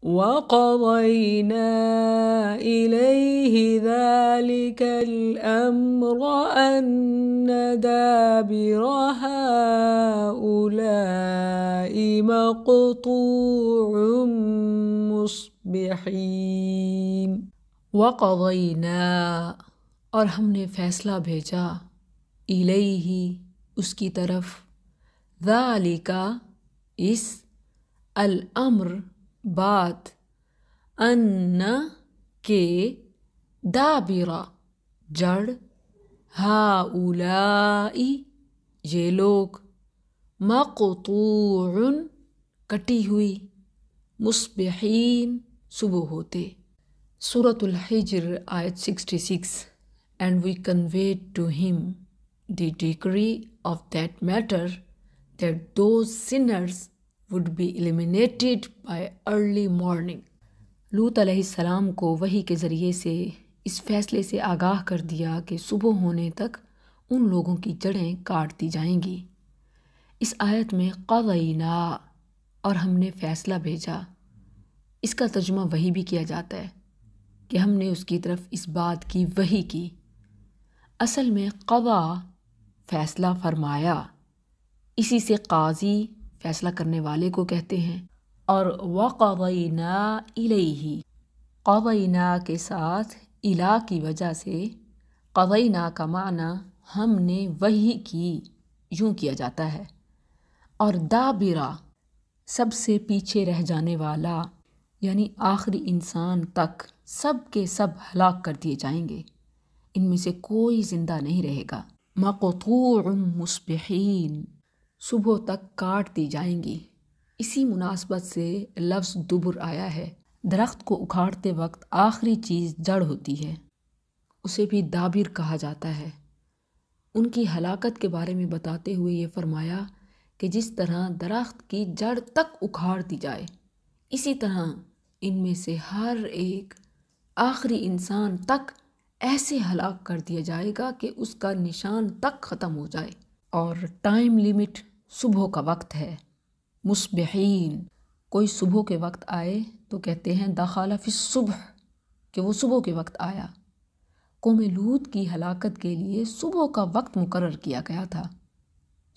وقضينا إليه ذلك الأمر أن دابر هؤلاء مقطوع مصبحين وقضينا और हमने फैसला भेजा إليه उसकी तरफ ذالका इस अल बात अन्न के दाबिरा जड़ हाउलाई ये लोग मकतून कटी हुई मुस्बहीन सुबह होते सूरतुल हिजर आयत 66 and we conveyed to him the degree of that matter that those sinners would be eliminated by early morning लूत सलाम को वही के ज़रिए से इस फैसले से आगाह कर दिया कि सुबह होने तक उन लोगों की जड़ें काट दी जाएंगी इस आयत में कवैना और हमने फ़ैसला भेजा इसका तर्जमा वही भी किया जाता है कि हमने उसकी तरफ इस बात की वही की असल में कवा फ़ैसला फरमाया इसी से काजी फैसला करने वाले को कहते हैं और वीना इलेही कवीना के साथ इला की वजह से कवीना का माना हमने वही की यूँ किया जाता है और दाबिरा सबसे पीछे रह जाने वाला यानी आखिरी इंसान तक सब के सब हलाक कर दिए जाएंगे इनमें से कोई ज़िंदा नहीं रहेगा मकतूर मुस्बहीन सुबह तक काट दी जाएंगी इसी मुनासबत से लफ्ज़ दुबर आया है दरख्त को उखाड़ते वक्त आखिरी चीज़ जड़ होती है उसे भी दाबिर कहा जाता है उनकी हलाकत के बारे में बताते हुए ये फरमाया कि जिस तरह दरख्त की जड़ तक उखाड़ दी जाए इसी तरह इनमें से हर एक आखिरी इंसान तक ऐसे हलाक कर दिया जाएगा कि उसका निशान तक ख़त्म हो जाए और टाइम लिमिट सुबह का वक्त है मुस्बहीन कोई सुबह के वक्त आए तो कहते हैं दाखला फिर सुबह कि वो सुबह के वक्त आया कौम लूत की हलाकत के लिए सुबह का वक्त मुकर किया गया था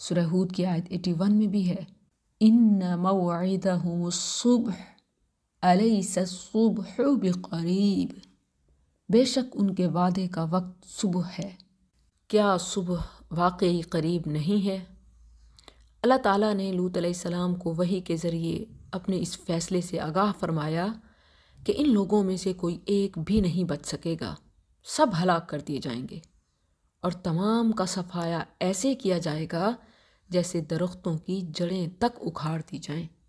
सुरहूद की आयत एटी वन में भी है इन मवदा हूँ सुबह अलसुबह बरीब बेशक उनके वादे का वक्त सुबह है क्या सुबह वाकई करीब नहीं है अल्लाह ताला ने लूत सलाम को वही के ज़रिए अपने इस फ़ैसले से आगाह फरमाया कि इन लोगों में से कोई एक भी नहीं बच सकेगा सब हलाक कर दिए जाएंगे और तमाम का सफाया ऐसे किया जाएगा जैसे दरख्तों की जड़ें तक उखाड़ दी जाएं